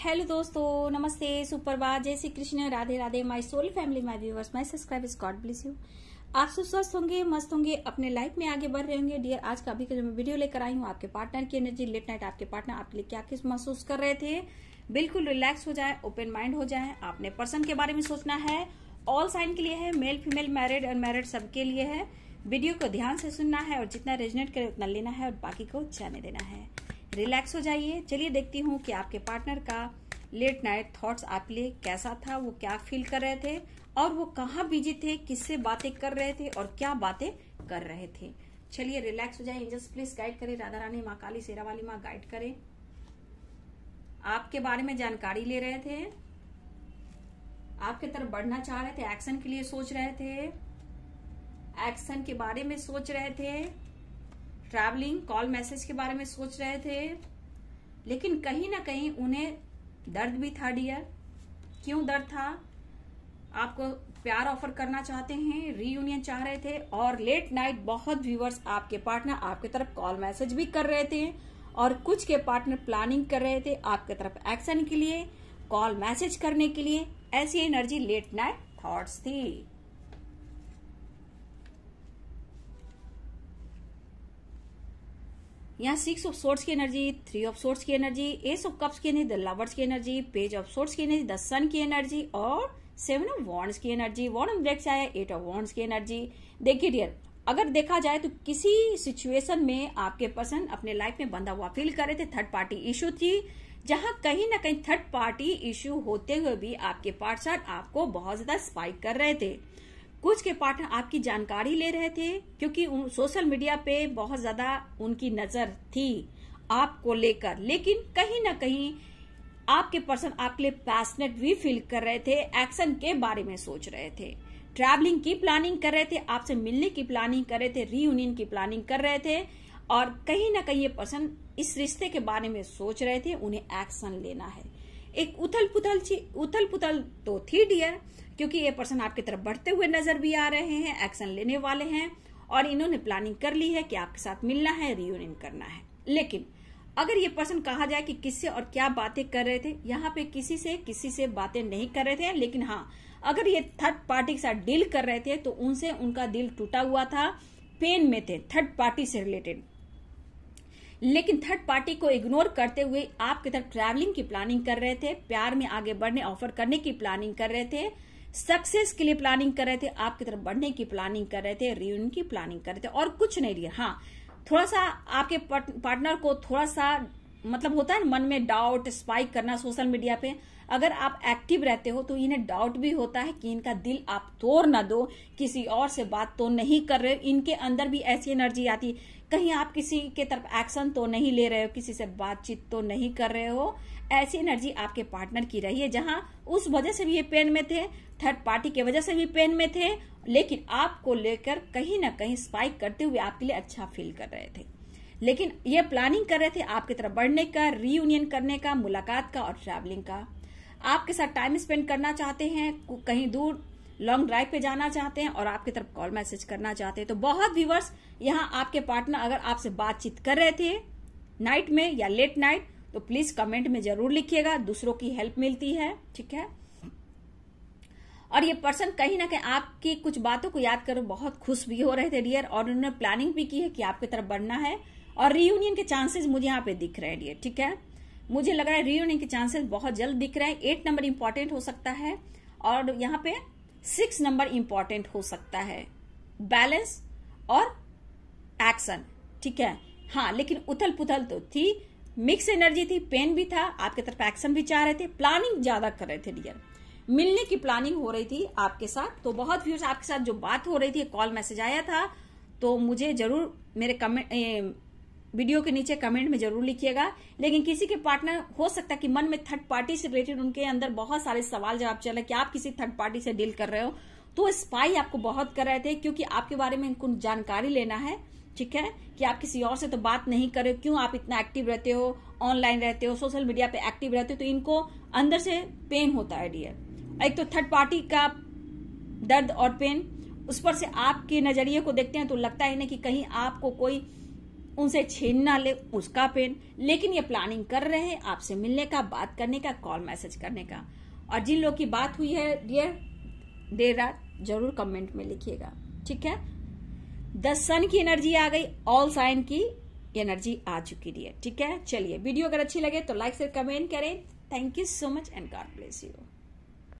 hello दोस्तों नमस्ते सुप्रभात जय Shri Krishna Radhe Radhe my soul family my viewers my subscribers God bless you आप सुस्वस्थ होंगे मस्त होंगे अपने लाइफ में आगे बढ़ रहे होंगे डियर आज का अभी जो मैं वीडियो लेकर आई हूँ आपके पार्टनर की एनर्जी लेट नाइट आपके पार्टनर आपके लिए क्या किस महसूस कर रहे थे बिल्कुल रिलैक्स हो जाए ओपन माइंड हो जाए आपने पर्सन के बारे में सोचना है ऑल साइन के लिए है मेल फीमेल मैरिड अनमेरिड सबके लिए है वीडियो को ध्यान से सुनना है और जितना रेजनेट करे उतना लेना है और बाकी को जाने देना है रिलैक्स हो जाइए चलिए देखती हूँ कि आपके पार्टनर का लेट नाइट थॉट्स आपके लिए कैसा था वो क्या फील कर रहे थे और वो कहाँ बिजी थे किससे बातें कर रहे थे और क्या बातें कर रहे थे चलिए रिलैक्स हो जाए एंजल्स प्लीज गाइड करें राधा रानी माँ काली शेरा वाली माँ गाइड करें आपके बारे में जानकारी ले रहे थे आपके तरफ बढ़ना चाह रहे थे एक्शन के लिए सोच रहे थे एक्शन के बारे में सोच रहे थे ट्रैवलिंग कॉल मैसेज के बारे में सोच रहे थे लेकिन कहीं ना कहीं उन्हें दर्द भी था डियर क्यों दर्द था आपको प्यार ऑफर करना चाहते हैं रीयूनियन चाह रहे थे और लेट नाइट बहुत व्यूवर्स आपके पार्टनर आपके तरफ कॉल मैसेज भी कर रहे थे और कुछ के पार्टनर प्लानिंग कर रहे थे आपके तरफ एक्शन के लिए कॉल मैसेज करने के लिए ऐसी एनर्जी लेट नाइट थॉट्स थी यहाँ सिक्स ऑफ सोर्स की एनर्जी थ्री ऑफ सोर्स की एनर्जी एस ऑफ कप्स की एनर्जी द लवर्स की एनर्जी पेज ऑफ सोर्स की एनर्जी द सन की एनर्जी और सेवन ऑफ वॉन्ड्स की एनर्जी वॉन्ड ऑफ ब्रेक्स आया एट ऑफ वॉन्ड्स की एनर्जी देखिए डियर अगर देखा जाए तो किसी सिचुएशन में आपके पर्सन अपने लाइफ में बंधा हुआ फील कर रहे थे थर्ड पार्टी इशू थी जहां कहीं ना कहीं थर्ड पार्टी इशू होते हुए भी आपके पार्टनर आपको बहुत ज्यादा स्पाइक कर रहे थे कुछ के पार्टनर आपकी जानकारी ले रहे थे क्योंकि सोशल मीडिया पे बहुत ज्यादा उनकी नजर थी आपको लेकर लेकिन कहीं ना कहीं आपके पर्सन आपके लिए पैसनेट भी फील कर रहे थे एक्शन के बारे में सोच रहे थे ट्रैवलिंग की प्लानिंग कर रहे थे आपसे मिलने की प्लानिंग कर रहे थे रीयूनियन की प्लानिंग कर रहे थे और कहीं ना कहीं ये पर्सन इस रिश्ते के बारे में सोच रहे थे उन्हें एक्शन लेना है एक उथल पुथल उथल पुथल तो थी डियर क्योंकि ये पर्सन आपकी तरफ बढ़ते हुए नजर भी आ रहे हैं एक्शन लेने वाले हैं और इन्होंने प्लानिंग कर ली है कि आपके साथ मिलना है रियूनियन करना है लेकिन अगर ये पर्सन कहा जाए कि किससे और क्या बातें कर रहे थे यहाँ पे किसी से किसी से बातें नहीं कर रहे थे लेकिन हाँ अगर ये थर्ड पार्टी के साथ डील कर रहे थे तो उनसे उनका दिल टूटा हुआ था पेन में थे थर्ड पार्टी से रिलेटेड लेकिन थर्ड पार्टी को इग्नोर करते हुए आपकी तरफ ट्रैवलिंग की प्लानिंग कर रहे थे प्यार में आगे बढ़ने ऑफर करने की प्लानिंग कर रहे थे सक्सेस के लिए प्लानिंग कर रहे थे आपकी तरफ बढ़ने की प्लानिंग कर रहे थे रियूनियन की प्लानिंग कर रहे थे और कुछ नहीं लिया हाँ थोड़ा सा आपके पार्टनर को थोड़ा सा मतलब होता है मन में डाउट स्पाइक करना सोशल मीडिया पे अगर आप एक्टिव रहते हो तो इन्हें डाउट भी होता है कि इनका दिल आप तोड़ ना दो किसी और से बात तो नहीं कर रहे हो इनके अंदर भी ऐसी एनर्जी आती कहीं आप किसी के तरफ एक्शन तो नहीं ले रहे हो किसी से बातचीत तो नहीं कर रहे हो ऐसी एनर्जी आपके पार्टनर की रही है जहां उस वजह से भी ये पेन में थे थर्ड पार्टी के वजह से भी पेन में थे लेकिन आपको लेकर कहीं ना कहीं स्पाइक करते हुए आपके लिए अच्छा फील कर रहे थे लेकिन ये प्लानिंग कर रहे थे आपकी तरफ बढ़ने का रीयूनियन करने का मुलाकात का और ट्रैवलिंग का आपके साथ टाइम स्पेंड करना चाहते हैं कहीं दूर लॉन्ग ड्राइव पे जाना चाहते हैं और आपकी तरफ कॉल मैसेज करना चाहते हैं तो बहुत व्यूवर्स यहाँ आपके पार्टनर अगर आपसे बातचीत कर रहे थे नाइट में या लेट नाइट तो प्लीज कमेंट में जरूर लिखिएगा दूसरों की हेल्प मिलती है ठीक है और ये पर्सन कहीं ना कहीं आपकी कुछ बातों को याद कर बहुत खुश भी हो रहे थे डियर और उन्होंने प्लानिंग भी की है कि आपकी तरफ बढ़ना है और रीयूनियन के चांसेस मुझे यहाँ पे दिख रहे हैं ठीक है मुझे लग रहा है रीयूनियन के चांसेस बहुत जल्द दिख रहे हैं एट नंबर इंपॉर्टेंट हो सकता है और यहाँ पे सिक्स नंबर इंपॉर्टेंट हो सकता है बैलेंस और एक्शन ठीक है हाँ लेकिन उथल पुथल तो थी मिक्स एनर्जी थी पेन भी था आपके तरफ एक्शन भी चाह रहे थे प्लानिंग ज्यादा कर रहे थे डियर मिलने की प्लानिंग हो रही थी आपके साथ तो बहुत व्यूज आपके साथ जो बात हो रही थी कॉल मैसेज आया था तो मुझे जरूर मेरे कमेंट वीडियो के नीचे कमेंट में जरूर लिखिएगा लेकिन किसी के पार्टनर हो सकता है कि मन में थर्ड पार्टी से रिलेटेड उनके अंदर बहुत सारे सवाल जवाब चले कि आप किसी थर्ड पार्टी से डील कर रहे हो तो स्पाई आपको बहुत कर रहे थे क्योंकि आपके बारे में इनको जानकारी लेना है ठीक है कि आप किसी और से तो बात नहीं करे क्यों आप इतना एक्टिव रहते हो ऑनलाइन रहते हो सोशल मीडिया पे एक्टिव रहते हो तो इनको अंदर से पेन होता है डियर एक तो थर्ड पार्टी का दर्द और पेन उस पर से आपके नजरिए को देखते हैं तो लगता है ना कि कहीं आपको कोई उनसे छीन ना ले उसका पेन लेकिन ये प्लानिंग कर रहे हैं आपसे मिलने का बात करने का कॉल मैसेज करने का और जिन लोग की बात हुई है डियर देर रात जरूर कमेंट में लिखिएगा ठीक है द सन की एनर्जी आ गई ऑल साइन की एनर्जी आ चुकी है ठीक है चलिए वीडियो अगर अच्छी लगे तो लाइक से कमेंट करें thank you so much and God bless you